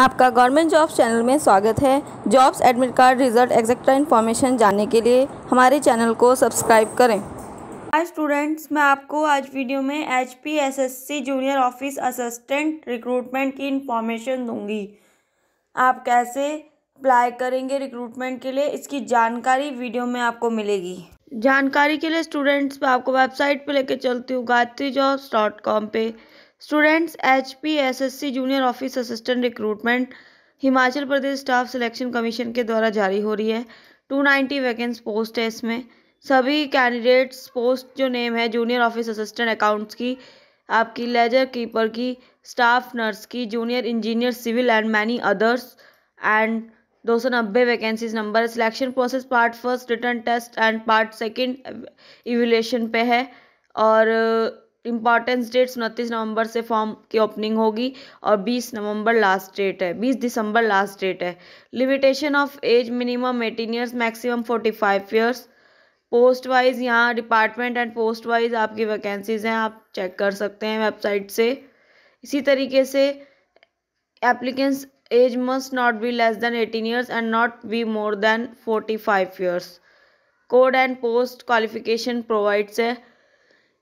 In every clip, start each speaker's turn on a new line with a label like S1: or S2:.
S1: आपका government jobs channel में स्वागत है jobs admit card result etcetera information जानने के लिए हमारे चैनल को सब्सक्राइब करें हाय स्टूडेंट्स मैं आपको आज वीडियो में H P S S C junior office assistant recruitment की इन्फॉर्मेशन दूंगी आप कैसे अप्लाई करेंगे रिक्रूटमेंट के लिए इसकी जानकारी वीडियो में आपको मिलेगी जानकारी के लिए स्टूडेंट्स मैं आपको वेबसाइट पर लेकर चलती हूँ गायत्री जॉब्स डॉट कॉम पर students H P S S C junior office assistant recruitment Himachal Pradesh staff selection commission के द्वारा जारी हो रही है 290 वैकेंस पोस्ट है इसमें सभी कैंडिडेट्स पोस्ट जो नेम है जूनियर ऑफिस असिस्टेंट अकाउंट्स की आपकी लेजर कीपर की स्टाफ नर्स की junior engineer civil and many others and दो सौ नब्बे vacancies number selection process part first written test and part second evaluation पे है और इम्पॉर्टेंस डेट्स उनतीस नवंबर से फॉर्म की ओपनिंग होगी और 20 नवंबर लास्ट डेट है 20 दिसंबर लास्ट डेट है limitation of age minimum eighteen years maximum 45 years post wise यहाँ डिपार्टमेंट एंड पोस्ट वाइज आपकी वैकेंसीज़ हैं आप चेक कर सकते हैं वेबसाइट से इसी तरीके से applicants age must not be less than eighteen years and not be more than forty five years code and post qualification provides है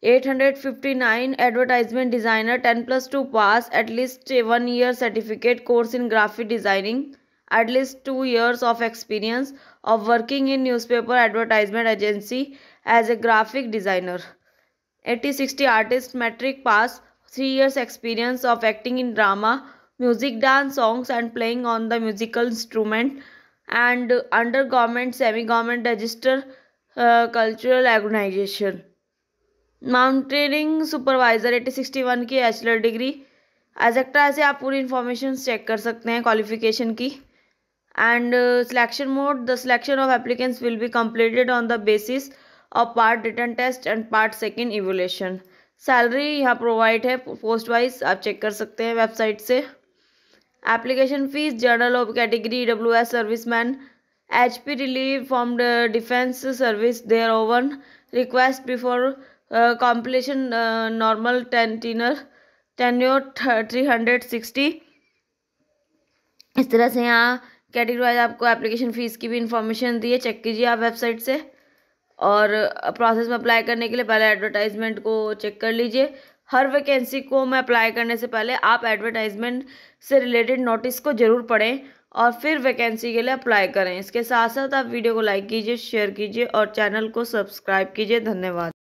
S1: 859 advertisement designer 10 plus two pass at least 1 year certificate course in graphic designing at least 2 years of experience of working in newspaper advertisement agency as a graphic designer 8060 artist metric pass 3 years experience of acting in drama music dance songs and playing on the musical instrument and under government semi government register uh, cultural organization माउंटेनिंग supervisor eighty sixty one की bachelor degree एजेक्ट्रा तो ऐसे आप पूरी information check कर सकते हैं qualification की and selection mode the selection of applicants will be completed on the basis of part written test and part second evolution salary यहाँ प्रोवाइड है पोस्ट वाइज आप चेक कर सकते हैं वेबसाइट से application fees general of category W S service man H P relieve from defence service their own request before completion normal ten tenure tenure three hundred sixty इस तरह से यहाँ category wise आपको application fees की भी information दी है check कीजिए आप वेबसाइट से और प्रोसेस uh, में अप्लाई करने के लिए पहले एडवर्टाइजमेंट को चेक कर लीजिए हर वैकेंसी को मैं अप्लाई करने से पहले आप एडवर्टाइजमेंट से रिलेटेड नोटिस को ज़रूर पढ़ें और फिर वैकेंसी के लिए अप्लाई करें इसके साथ साथ आप वीडियो को लाइक कीजिए शेयर कीजिए और चैनल को सब्सक्राइब कीजिए धन्यवाद